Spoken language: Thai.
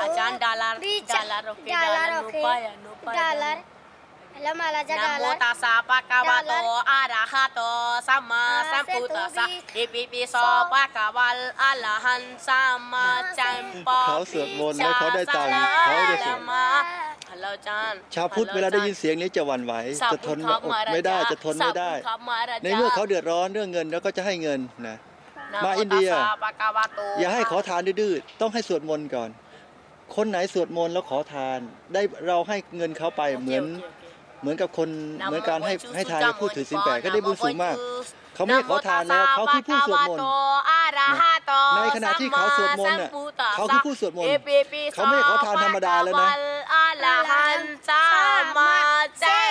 อาจารย์ด l ลา dollar, okay, dollar, rupaya, r u ด a y า d o l l a า Hello, Malaja d o l l า r n า m o t a าร pakavato a โ a h a t า s า m a s a m p u า a s a ี p i p า so pakaval a l a h า n า a m a champa เาสัดานต์แลเขาได้ตัาค์เขาจะสวดชาพุทธเวลาได้ยินเสียงนี้จะหวั่นไหวจะทนไม่ได้จะทนไม่ได้ ในเมื่อเขาเดือดร้อนเรื่องเงินแล้วก็จะให้เงินนะมาอินเดีย อย่าให้ขอทานดื้อต้องให้สวดมนต์ก่อนคนไหนสวดมนต์แล้วขอทาน ได้เราให้เงินเขาไปเหมือนเหมือนกับคนเหมือนการให้ให้ทานผู้ถือิ่งแปลก็ได้บุญสูงมาก เขาไม่ขอทานแล้วเขาคือผู้สวดมนต์ในขณะที่เขาสวดมนต์เขาคือผู้สวดมนต์เขาไม่ขอทานธรรมดาแล้วนะ